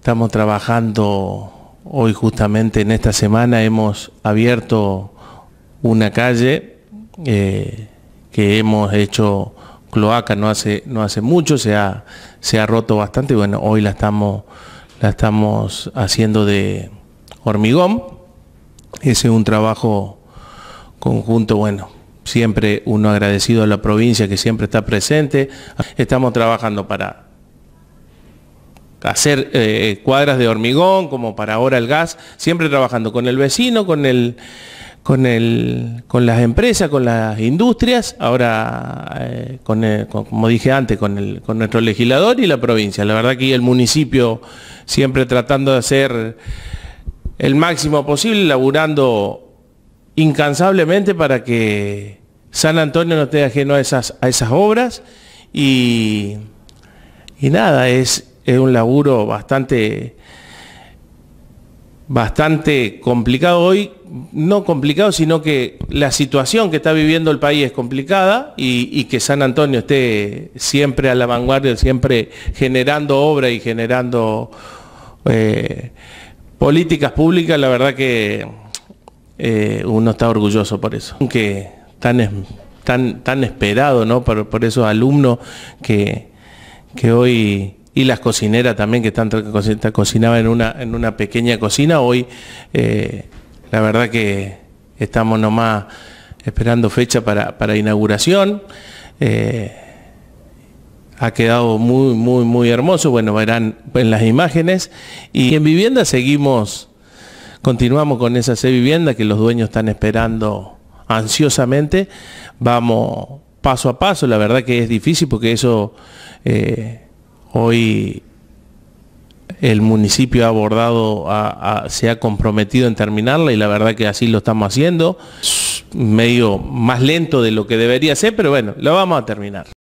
Estamos trabajando hoy justamente en esta semana, hemos abierto una calle eh, que hemos hecho cloaca no hace, no hace mucho, se ha, se ha roto bastante, bueno, hoy la estamos, la estamos haciendo de hormigón, ese es un trabajo conjunto, bueno, siempre uno agradecido a la provincia que siempre está presente, estamos trabajando para hacer eh, cuadras de hormigón, como para ahora el gas, siempre trabajando con el vecino, con el con, el, con las empresas, con las industrias, ahora, eh, eh, como dije antes, con, el, con nuestro legislador y la provincia. La verdad que el municipio siempre tratando de hacer el máximo posible, laburando incansablemente para que San Antonio no esté ajeno a esas, a esas obras y, y nada, es es un laburo bastante, bastante complicado hoy, no complicado, sino que la situación que está viviendo el país es complicada y, que San Antonio esté siempre a la vanguardia, siempre generando obra y generando eh, políticas públicas, la verdad que eh, uno está orgulloso por eso. Aunque tan, tan, tan esperado por, esos alumnos que, que hoy y las cocineras también que están cocinaba cocinaban en una, en una pequeña cocina. Hoy eh, la verdad que estamos nomás esperando fecha para, inauguración. Eh, ha quedado muy, muy, muy hermoso. Bueno, verán en las imágenes. Y en vivienda seguimos, continuamos con esa C vivienda que los dueños están esperando ansiosamente. Vamos paso a paso. La verdad que es difícil porque eso... Eh, Hoy el municipio ha abordado, se ha comprometido en terminarla y la verdad que así lo estamos haciendo. Medio más lento de lo que debería ser, pero bueno, lo vamos a terminar.